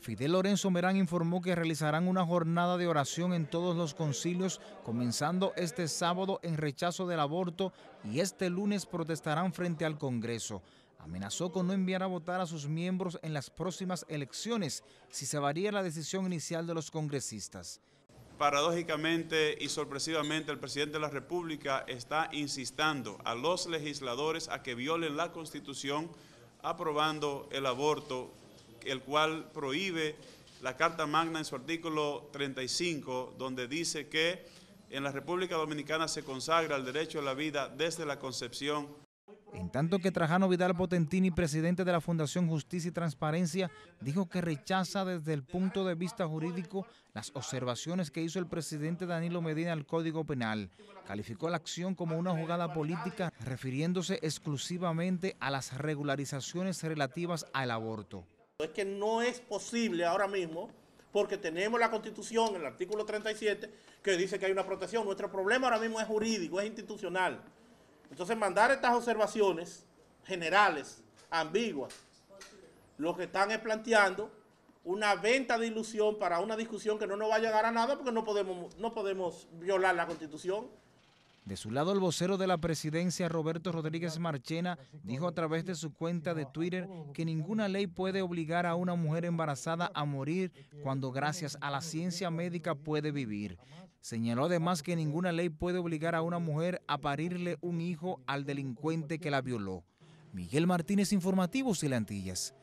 Fidel Lorenzo Merán informó que realizarán una jornada de oración en todos los concilios, comenzando este sábado en rechazo del aborto y este lunes protestarán frente al Congreso. Amenazó con no enviar a votar a sus miembros en las próximas elecciones si se varía la decisión inicial de los congresistas. Paradójicamente y sorpresivamente el presidente de la República está insistando a los legisladores a que violen la Constitución aprobando el aborto el cual prohíbe la Carta Magna en su artículo 35, donde dice que en la República Dominicana se consagra el derecho a la vida desde la concepción. En tanto que Trajano Vidal Potentini, presidente de la Fundación Justicia y Transparencia, dijo que rechaza desde el punto de vista jurídico las observaciones que hizo el presidente Danilo Medina al Código Penal. Calificó la acción como una jugada política, refiriéndose exclusivamente a las regularizaciones relativas al aborto es que no es posible ahora mismo, porque tenemos la Constitución, el artículo 37, que dice que hay una protección. Nuestro problema ahora mismo es jurídico, es institucional. Entonces, mandar estas observaciones generales, ambiguas, lo que están es planteando una venta de ilusión para una discusión que no nos va a llegar a nada porque no podemos, no podemos violar la Constitución. De su lado, el vocero de la presidencia, Roberto Rodríguez Marchena, dijo a través de su cuenta de Twitter que ninguna ley puede obligar a una mujer embarazada a morir cuando gracias a la ciencia médica puede vivir. Señaló además que ninguna ley puede obligar a una mujer a parirle un hijo al delincuente que la violó. Miguel Martínez, Informativo Silantillas.